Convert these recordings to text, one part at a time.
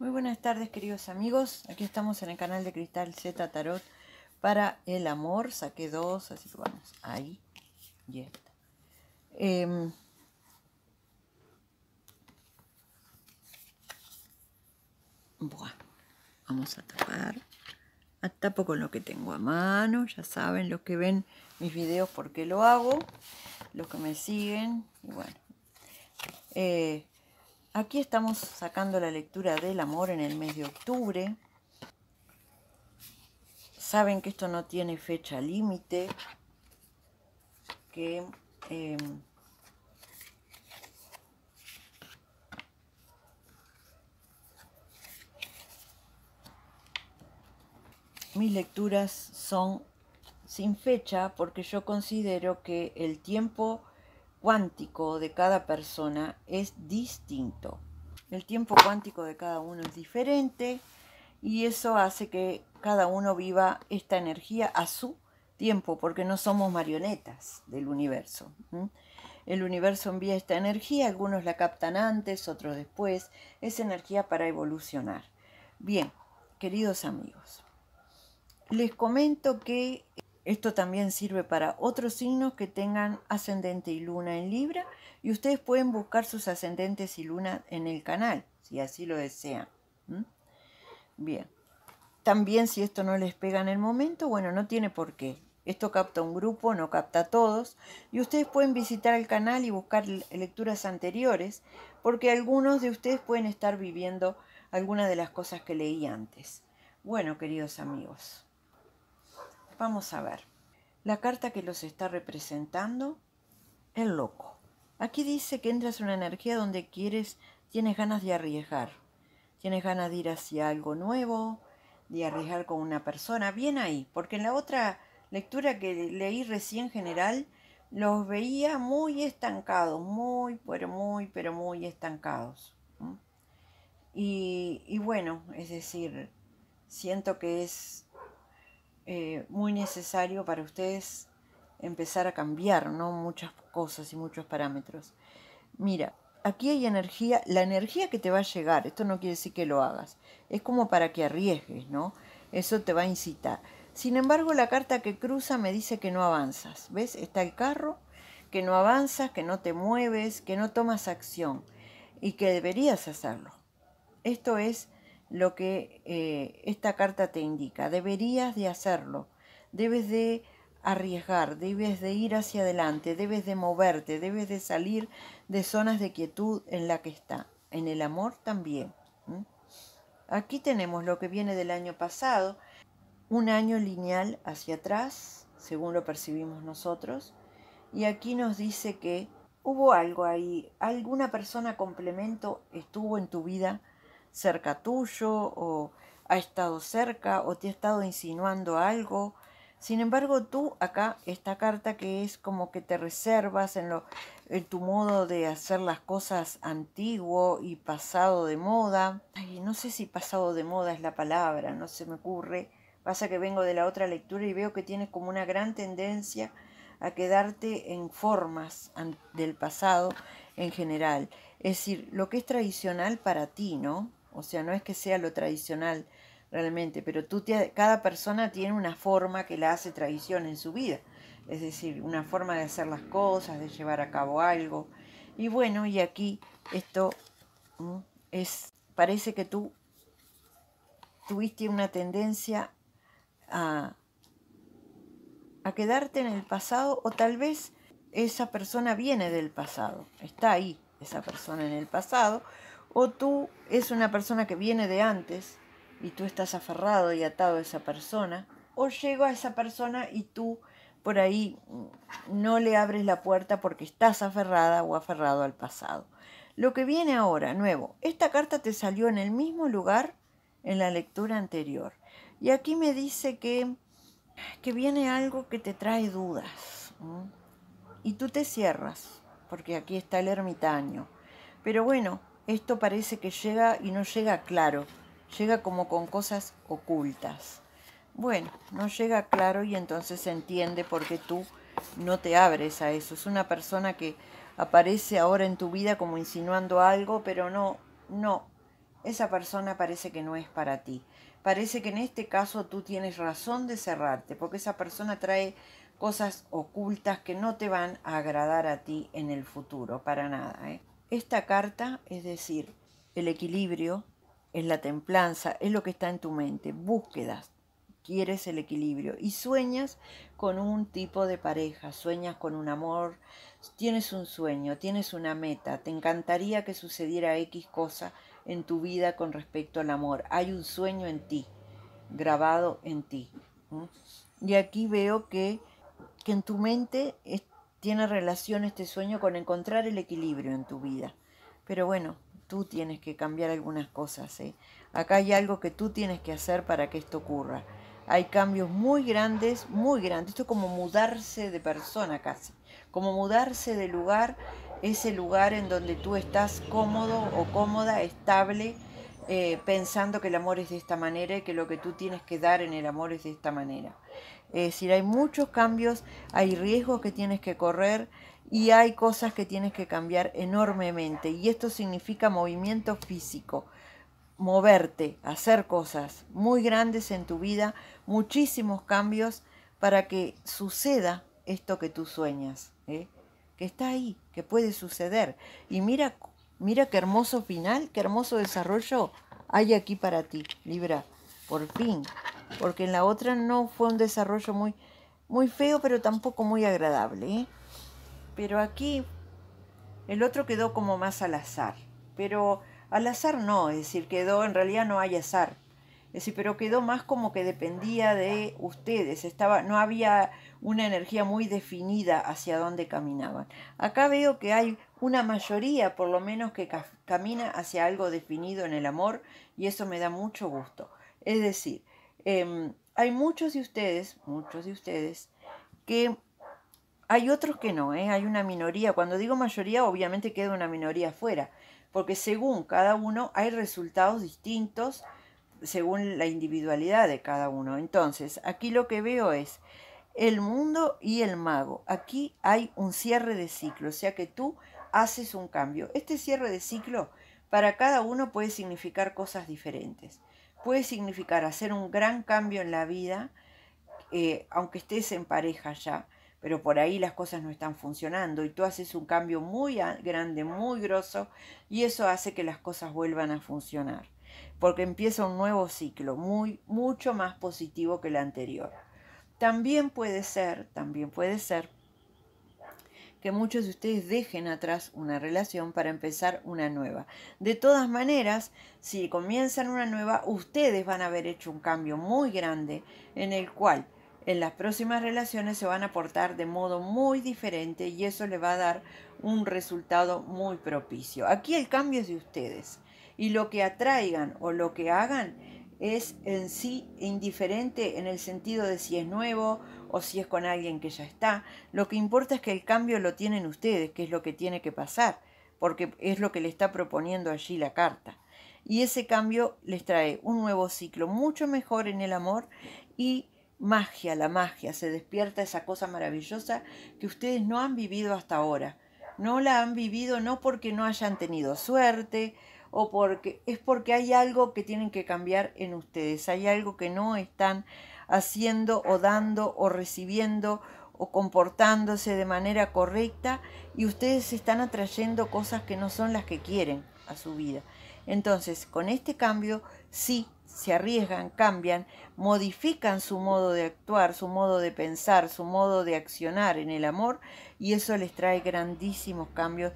Muy buenas tardes queridos amigos, aquí estamos en el canal de Cristal Z Tarot para el amor, saqué dos, así que vamos, ahí y esta. Em, bueno, vamos a tapar, ah, tapo con lo que tengo a mano, ya saben los que ven mis videos por qué lo hago, los que me siguen, y bueno. Eh, Aquí estamos sacando la lectura del amor en el mes de octubre. Saben que esto no tiene fecha límite, que em, mis lecturas son sin fecha porque yo considero que el tiempo cuántico de cada persona es distinto. El tiempo cuántico de cada uno es diferente y eso hace que cada uno viva esta energía a su tiempo, porque no somos marionetas del universo. El universo envía esta energía, algunos la captan antes, otros después, es energía para evolucionar. Bien, queridos amigos, les comento que esto también sirve para otros signos que tengan ascendente y luna en Libra y ustedes pueden buscar sus ascendentes y luna en el canal, si así lo desean. Bien. También si esto no les pega en el momento, bueno, no tiene por qué. Esto capta un grupo, no capta a todos. Y ustedes pueden visitar el canal y buscar lecturas anteriores, porque algunos de ustedes pueden estar viviendo algunas de las cosas que leí antes. Bueno, queridos amigos. Vamos a ver. La carta que los está representando, el loco. Aquí dice que entras en una energía donde quieres, tienes ganas de arriesgar. Tienes ganas de ir hacia algo nuevo, de arriesgar con una persona. Bien ahí, porque en la otra lectura que leí recién general, los veía muy estancados, muy, pero muy, pero muy estancados. y bueno, es decir, siento que es eh, muy necesario para ustedes empezar a cambiar ¿no? muchas cosas y muchos parámetros. Mira, aquí hay energía, la energía que te va a llegar, esto no quiere decir que lo hagas, es como para que arriesgues, ¿no? Eso te va a incitar. Sin embargo, la carta que cruza me dice que no avanzas, ¿ves? Está el carro, que no avanzas, que no te mueves, que no tomas acción y que deberías hacerlo. Esto es lo que eh, esta carta te indica. Deberías de hacerlo, debes de arriesgar, debes de ir hacia adelante, debes de moverte, debes de salir de zonas de quietud en la que está, en el amor también. Aquí tenemos lo que viene del año pasado, un año lineal hacia atrás, según lo percibimos nosotros, y aquí nos dice que hubo algo ahí, alguna persona complemento estuvo en tu vida cerca tuyo o ha estado cerca o te ha estado insinuando algo. Sin embargo, tú acá, esta carta que es como que te reservas en, lo, en tu modo de hacer las cosas antiguo y pasado de moda. Ay, no sé si pasado de moda es la palabra, no se me ocurre. Pasa que vengo de la otra lectura y veo que tienes como una gran tendencia a quedarte en formas del pasado en general. Es decir, lo que es tradicional para ti, ¿no? o sea, no es que sea lo tradicional realmente, pero tú cada persona tiene una forma que la hace tradición en su vida, es decir, una forma de hacer las cosas, de llevar a cabo algo. Y bueno, y aquí esto es, parece que tú tuviste una tendencia a, a quedarte en el pasado o tal vez esa persona viene del pasado, está ahí esa persona en el pasado, o tú es una persona que viene de antes y tú estás aferrado y atado a esa persona. O llega a esa persona y tú por ahí no le abres la puerta porque estás aferrada o aferrado al pasado. Lo que viene ahora, nuevo, esta carta te salió en el mismo lugar en la lectura anterior. Y aquí me dice que, que viene algo que te trae dudas. Y tú te cierras, porque aquí está el ermitaño. Pero bueno, esto parece que llega y no llega claro, llega como con cosas ocultas. Bueno, no llega claro y entonces se entiende por qué tú no te abres a eso. Es una persona que aparece ahora en tu vida como insinuando algo, pero no, no, esa persona parece que no es para ti. Parece que en este caso tú tienes razón de cerrarte, porque esa persona trae cosas ocultas que no te van a agradar a ti en el futuro, para nada. ¿eh? Esta carta, es decir, el equilibrio, es la templanza, es lo que está en tu mente, búsquedas, quieres el equilibrio y sueñas con un tipo de pareja, sueñas con un amor, tienes un sueño, tienes una meta, te encantaría que sucediera X cosa en tu vida con respecto al amor, hay un sueño en ti, grabado en ti. Y aquí veo que, que en tu mente es, tiene relación este sueño con encontrar el equilibrio en tu vida. Pero bueno, tú tienes que cambiar algunas cosas. ¿eh? Acá hay algo que tú tienes que hacer para que esto ocurra. Hay cambios muy grandes, muy grandes. Esto es como mudarse de persona casi. Como mudarse de lugar, ese lugar en donde tú estás cómodo o cómoda, estable, eh, pensando que el amor es de esta manera y que lo que tú tienes que dar en el amor es de esta manera. Es decir, hay muchos cambios, hay riesgos que tienes que correr y hay cosas que tienes que cambiar enormemente. Y esto significa movimiento físico, moverte, hacer cosas muy grandes en tu vida, muchísimos cambios para que suceda esto que tú sueñas, ¿eh? que está ahí, que puede suceder. Y mira, mira qué hermoso final, qué hermoso desarrollo hay aquí para ti, Libra, por fin porque en la otra no fue un desarrollo muy, muy feo, pero tampoco muy agradable. ¿eh? Pero aquí el otro quedó como más al azar, pero al azar no, es decir, quedó, en realidad no hay azar. Es decir, pero quedó más como que dependía de ustedes, estaba, no había una energía muy definida hacia dónde caminaban. Acá veo que hay una mayoría, por lo menos, que camina hacia algo definido en el amor y eso me da mucho gusto. Es decir, Em, hay muchos de ustedes, muchos de ustedes, que hay otros que no, ¿eh? hay una minoría. Cuando digo mayoría, obviamente queda una minoría fuera, porque según cada uno hay resultados distintos según la individualidad de cada uno. Entonces, aquí lo que veo es el mundo y el mago. Aquí hay un cierre de ciclo, o sea que tú haces un cambio. Este cierre de ciclo para cada uno puede significar cosas diferentes puede significar hacer un gran cambio en la vida, eh, aunque estés en pareja ya, pero por ahí las cosas no están funcionando y tú haces un cambio muy grande, muy grosso, y eso hace que las cosas vuelvan a funcionar, porque empieza un nuevo ciclo, muy, mucho más positivo que el anterior. También puede ser, también puede ser que muchos de ustedes dejen atrás una relación para empezar una nueva. De todas maneras, si comienzan una nueva, ustedes van a haber hecho un cambio muy grande en el cual en las próximas relaciones se van a portar de modo muy diferente y eso le va a dar un resultado muy propicio. Aquí el cambio es de ustedes y lo que atraigan o lo que hagan es en sí indiferente en el sentido de si es nuevo o si es con alguien que ya está, lo que importa es que el cambio lo tienen ustedes, que es lo que tiene que pasar, porque es lo que le está proponiendo allí la carta. Y ese cambio les trae un nuevo ciclo mucho mejor en el amor y magia, la magia, se despierta esa cosa maravillosa que ustedes no han vivido hasta ahora. No la han vivido no porque no hayan tenido suerte o porque es porque hay algo que tienen que cambiar en ustedes, hay algo que no están haciendo o dando o recibiendo o comportándose de manera correcta y ustedes están atrayendo cosas que no son las que quieren a su vida. Entonces, con este cambio, sí, se arriesgan, cambian, modifican su modo de actuar, su modo de pensar, su modo de accionar en el amor y eso les trae grandísimos cambios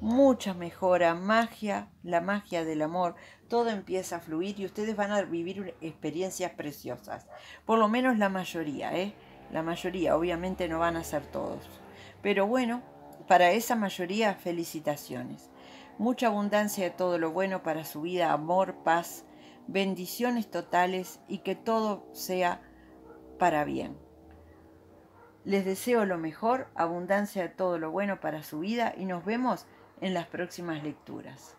mucha mejora, magia, la magia del amor, todo empieza a fluir y ustedes van a vivir experiencias preciosas. Por lo menos la mayoría, ¿eh? La mayoría, obviamente no van a ser todos. Pero bueno, para esa mayoría, felicitaciones. Mucha abundancia de todo lo bueno para su vida, amor, paz, bendiciones totales y que todo sea para bien. Les deseo lo mejor, abundancia de todo lo bueno para su vida y nos vemos en las próximas lecturas.